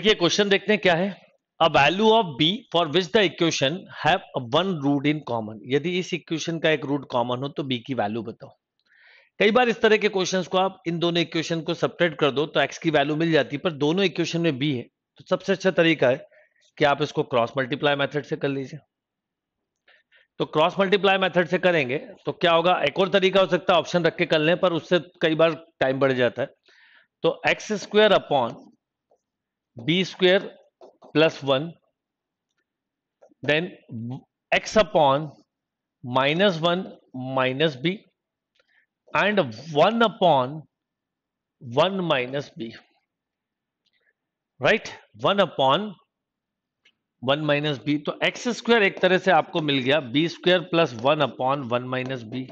देखिए क्वेश्चन देखते हैं क्या है uh value of b for which the equation have one root in common यदि इस इक्वेशन का एक रूट कॉमन हो तो बी की वैल्यू बताओ कई बार इस तरह के क्वेश्चंस को आप इन दोनों इक्वेशन को सपरेट कर दो तो एक्स की वैल्यू मिल जाती है पर दोनों इक्वेशन में बी है तो सबसे अच्छा तरीका है कि आप इसको क्रॉस मल्टीप्लाई मेथड से कर लीजिए तो क्रॉस मल्टीप्लाई मेथड से करेंगे तो क्या होगा एक और तरीका हो सकता है ऑप्शन रख के कर लें पर उससे कई बार टाइम बढ़ जाता है तो x square upon b square plus one then x upon minus one minus b and one upon one minus b right one upon one minus b तो एक्स स्क्वेयर एक तरह से आपको मिल गया b square plus one upon one minus b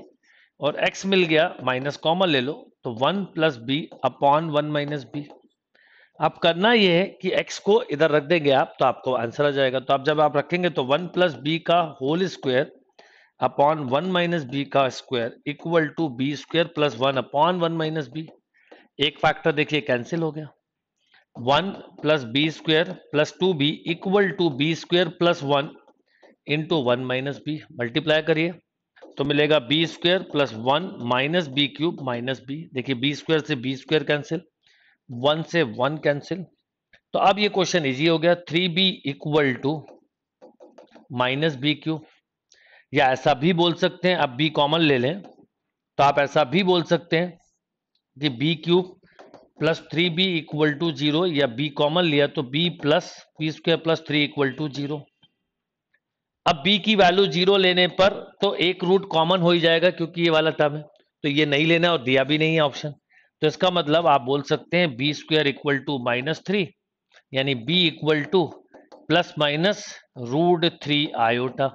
और x मिल गया माइनस कॉमन ले लो तो one plus b upon one minus b आप करना ये है कि x को इधर रख देंगे आप तो आपको आंसर आ जाएगा तो आप जब आप रखेंगे तो वन प्लस बी का whole square upon one minus b का square equal to b square plus one upon one minus b एक फैक्टर देखिए कैंसिल हो गया one plus b square plus two b equal to b square plus one into one minus b multiply करिए तो मिलेगा b square plus one minus b cube minus b देखिए b square से b square cancel one से one cancel तो अब ये question easy हो गया three b equal to minus b cube या ऐसा भी बोल सकते हैं आप बी कॉमन ले लें तो आप ऐसा भी बोल सकते हैं कि b cube plus three b equal to zero या बी कॉमन लिया तो b plus b square plus three equal to zero अब बी की वैल्यू जीरो लेने पर तो एक रूट कॉमन हो ही जाएगा क्योंकि ये वाला टर्म है तो ये नहीं लेना और दिया भी नहीं है ऑप्शन तो इसका मतलब आप बोल सकते हैं b square equal to minus three यानी b equal to plus minus root three iota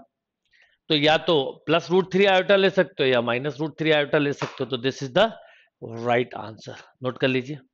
तो या तो प्लस रूट थ्री आयोटा ले सकते हो या माइनस रूट थ्री आयोटा ले सकते हो तो this is the right answer note कर लीजिए